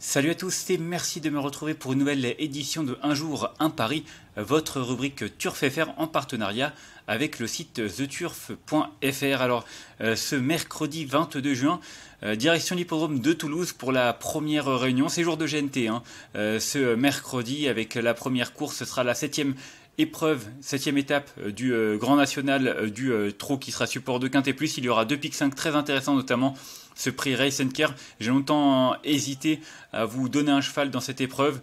Salut à tous et merci de me retrouver pour une nouvelle édition de Un jour, un Paris, votre rubrique Turf en partenariat avec le site theturf.fr. Alors, euh, ce mercredi 22 juin, euh, direction l'hippodrome de Toulouse pour la première réunion. C'est jour de GNT hein. euh, ce mercredi avec la première course. Ce sera la septième épreuve, septième étape euh, du euh, Grand National euh, du Trot qui sera support de et Plus. Il y aura deux pics 5 très intéressants, notamment ce prix Race and Care. J'ai longtemps hésité à vous donner un cheval dans cette épreuve.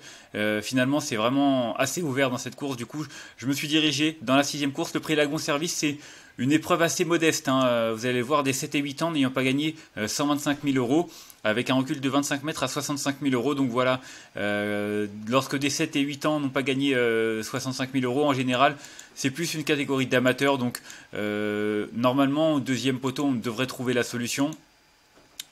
finalement, c'est vraiment assez ouvert dans cette course. Du coup, je me suis dirigé dans la sixième course. Le prix Lagon Service, c'est une épreuve assez modeste. Hein. Vous allez voir des 7 et 8 ans n'ayant pas gagné 125 000 euros avec un recul de 25 mètres à 65 000 euros. Donc voilà, euh, lorsque des 7 et 8 ans n'ont pas gagné 65 euh, 000 euros en général, c'est plus une catégorie d'amateurs. Donc euh, normalement, au deuxième poteau, on devrait trouver la solution.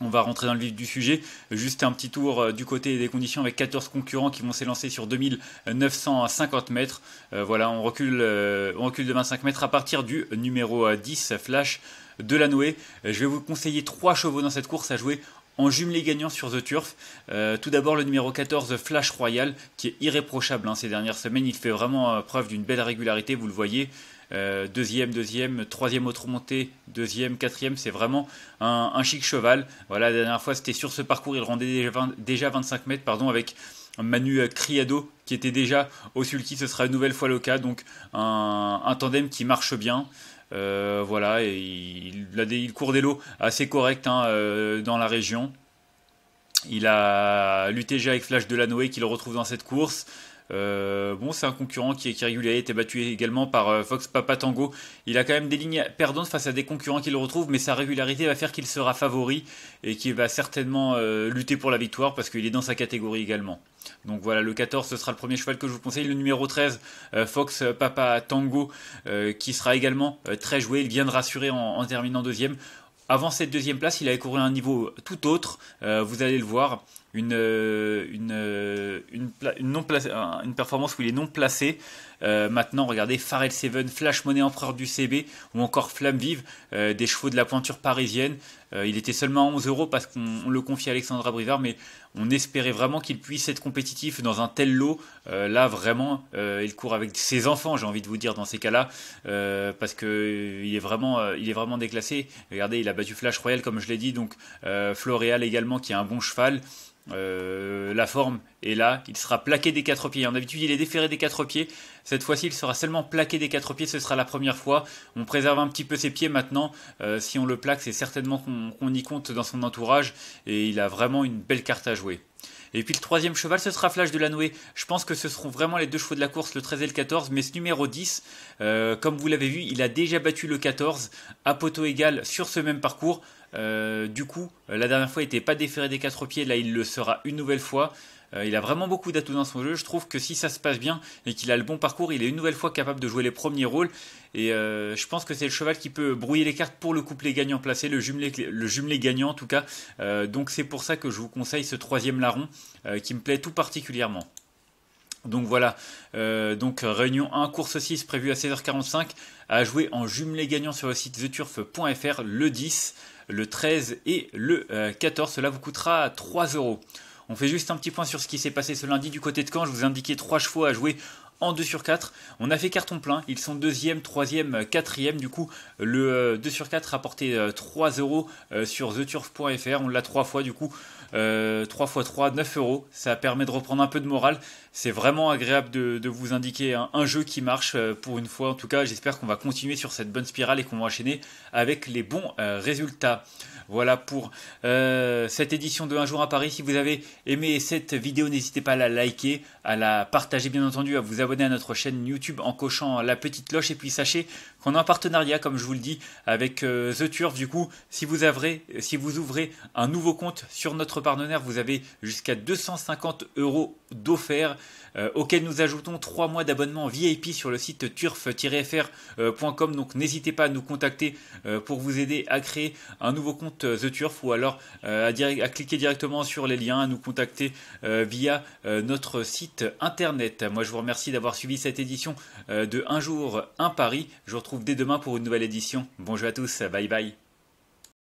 On va rentrer dans le vif du sujet. Juste un petit tour du côté des conditions avec 14 concurrents qui vont s'élancer sur 2950 mètres. voilà, on recule, on de 25 mètres à partir du numéro 10, Flash de la Noé. Je vais vous conseiller trois chevaux dans cette course à jouer en jumelé gagnant sur The Turf. Euh, tout d'abord le numéro 14 Flash Royal qui est irréprochable hein, ces dernières semaines. Il fait vraiment euh, preuve d'une belle régularité, vous le voyez. Euh, deuxième, deuxième, troisième autre montée, deuxième, quatrième, c'est vraiment un, chic cheval. Voilà, la dernière fois c'était sur ce parcours, il rendait déjà, déjà 25 mètres pardon, avec Manu euh, Criado qui était déjà au sulky, ce sera une nouvelle fois le cas. Donc un, tandem qui marche bien. Euh, voilà, et il, court des lots assez corrects hein, euh, dans la région. Il a lutté déjà avec Flash la qui le retrouve dans cette course. Euh, bon, c'est un concurrent qui, est régulier, a été battu également par euh, Fox Papa Tango Il a quand même des lignes perdantes face à des concurrents qui le retrouvent, mais sa régularité va faire qu'il sera favori et qu'il va certainement euh, lutter pour la victoire parce qu'il est dans sa catégorie également. Donc voilà, le 14, ce sera le premier cheval que je vous conseille. Le numéro 13, Fox Papa Tango, qui sera également très joué. Il vient de rassurer en, terminant deuxième. Avant cette deuxième place, il avait couru un niveau tout autre, vous allez le voir une, performance où il est non placé. Euh, maintenant, regardez Farrell Seven, Flash Money, Empereur du CB ou encore Flamme Vive, euh, des chevaux de la pointure parisienne. Euh, il était seulement à 11 euros parce qu'on le confie à Alexandra Brivard, mais on espérait vraiment qu'il puisse être compétitif dans un tel lot. là, vraiment, il court avec ses enfants, j'ai envie de vous dire, dans ces cas-là, parce qu'il est, vraiment, est vraiment déclassé. Regardez, il a battu Flash Royal, comme je l'ai dit, donc Floréal également, qui a un bon cheval. Euh, la forme est là, il sera plaqué des quatre pieds. En habitude, il est déféré des quatre pieds. Cette fois-ci, il sera seulement plaqué des quatre pieds. Ce sera la première fois. On préserve un petit peu ses pieds maintenant. Euh, si on le plaque, c'est certainement qu'on y compte dans son entourage. Et il a vraiment une belle carte à jouer. Et puis le troisième cheval, ce sera Flash de la Noé. Je pense que ce seront vraiment les deux chevaux de la course, le 13 et le 14. Mais ce numéro 10, euh, comme vous l'avez vu, il a déjà battu le 14 à poteau égal sur ce même parcours. Euh, du coup, euh, la dernière fois, il n'était pas déféré des quatre pieds. Là, il le sera une nouvelle fois. Euh, il a vraiment beaucoup d'atouts dans son jeu. Je trouve que si ça se passe bien et qu'il a le bon parcours, il est une nouvelle fois capable de jouer les premiers rôles. Et je pense que c'est le cheval qui peut brouiller les cartes pour le couplet gagnant placé, le jumelé, gagnant en tout cas. donc c'est pour ça que je vous conseille ce troisième larron qui me plaît tout particulièrement. Donc voilà, donc réunion 1, course 6 prévue à 16h45 à jouer en jumelé gagnant sur le site theturf.fr le 10 le 13 et le 14. Euh, Cela vous coûtera 3 euros. On fait juste un petit point sur ce qui s'est passé ce lundi du côté de Caen. Je vous ai indiqué trois chevaux à jouer en 2 sur 4. On a fait carton plein, ils sont deuxième, troisième, euh, quatrième. Du coup, le 2 euh, sur 4 porté 3 euros euh, sur theturf.fr. On l'a trois fois, du coup, 3 x 3, 9 euros. Ça permet de reprendre un peu de morale. C'est vraiment agréable de, vous indiquer un jeu qui marche pour une fois. En tout cas, j'espère qu'on va continuer sur cette bonne spirale et qu'on va enchaîner avec les bons résultats. Voilà pour cette édition de Un jour à Paris. Si vous avez aimé cette vidéo, n'hésitez pas à la liker, à la partager bien entendu, à vous abonner à notre chaîne YouTube en cochant la petite cloche. Et puis sachez qu'on a un partenariat, comme je vous le dis, avec euh, The Turf. Du coup, si vous, avrez, si vous ouvrez un nouveau compte sur notre partenaire, vous avez jusqu'à 250 euros d'offert, euh, auxquels nous ajoutons 3 mois d'abonnement VIP sur le site turf-fr.com. Euh, Donc n'hésitez pas à nous contacter pour vous aider à créer un nouveau compte The Turf ou alors à, cliquer directement sur les liens, à nous contacter via notre site internet. Moi, je vous remercie d'avoir suivi cette édition euh, de Un jour, un Paris. Je vous retrouve dès demain pour une nouvelle édition. Bonjour à tous, bye bye.